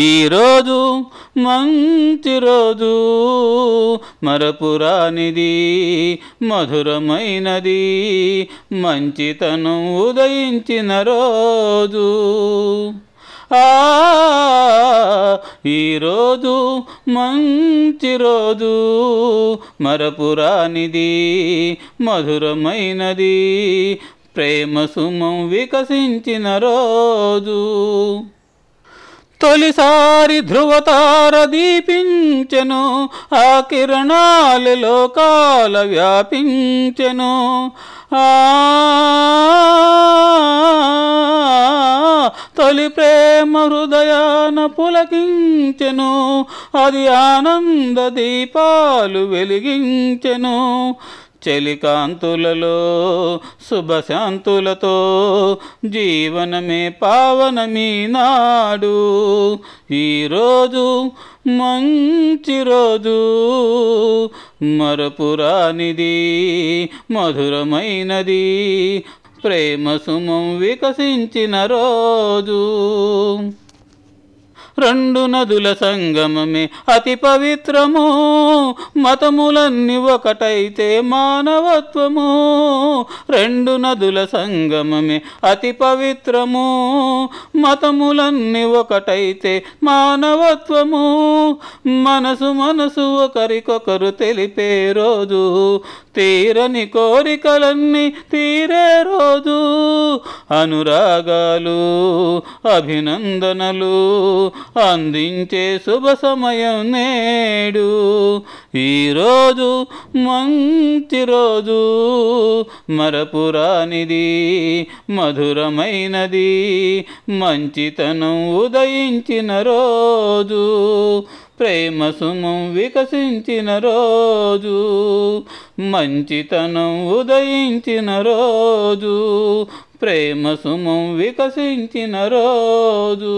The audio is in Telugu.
ఈరోజు మంచి రోజు మరపురానిది మధురమైనది మంచితనం ఉదయించిన రోజు ఈరోజు మంచి రోజు మరపురానిది మధురమైనది ప్రేమ సుమం వికసించిన రోజు తొలిసారి ధ్రువతార దీపించెను ఆ కిరణాలు లోకాల వ్యాపించెను ఆ తొలి ప్రేమ హృదయాన పులకించెను అది ఆనంద దీపాలు వెలిగించెను చెలికాంతులలో శుభశాంతులతో జీవనమే నాడు ఈరోజు మంచి రోజు మరపురానిది మధురమైనది ప్రేమ సుమం వికసించిన రోజు రెండు నదుల సంగమమే అతి పవిత్రము మతములన్నీ ఒకటైతే మానవత్వము రెండు నదుల సంగమమే అతి పవిత్రము మతములన్నీ ఒకటైతే మానవత్వము మనసు మనసు ఒకరికొకరు తెలిపే రోజు తీరని కోరికలన్నీ తీరే రోజు అనురాగాలు అభినందనలు అందించే శుభ సమయం నేడు ఈరోజు మంచి రోజు మరపురానిది మధురమైనది మంచితనం ఉదయించిన రోజు ప్రేమ సుమం వికసించిన రోజు మంచితనం ఉదయించిన రోజు ప్రేమ సుమం వికసించిన రోజు